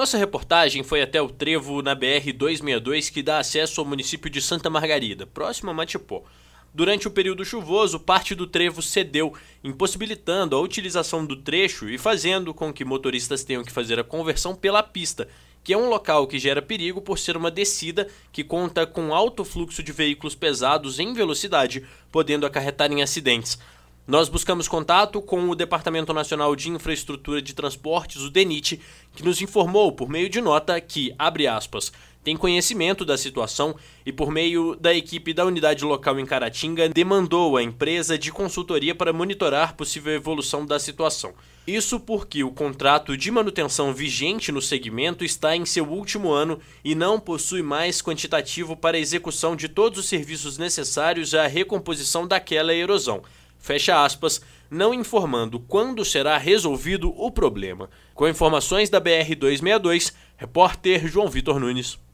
Nossa reportagem foi até o trevo na BR-262 que dá acesso ao município de Santa Margarida, próximo a Matipó. Durante o período chuvoso, parte do trevo cedeu, impossibilitando a utilização do trecho e fazendo com que motoristas tenham que fazer a conversão pela pista, que é um local que gera perigo por ser uma descida que conta com alto fluxo de veículos pesados em velocidade, podendo acarretar em acidentes. Nós buscamos contato com o Departamento Nacional de Infraestrutura de Transportes, o DENIT, que nos informou por meio de nota que, abre aspas, tem conhecimento da situação e, por meio da equipe da unidade local em Caratinga, demandou a empresa de consultoria para monitorar possível evolução da situação. Isso porque o contrato de manutenção vigente no segmento está em seu último ano e não possui mais quantitativo para execução de todos os serviços necessários à recomposição daquela erosão fecha aspas, não informando quando será resolvido o problema. Com informações da BR-262, repórter João Vitor Nunes.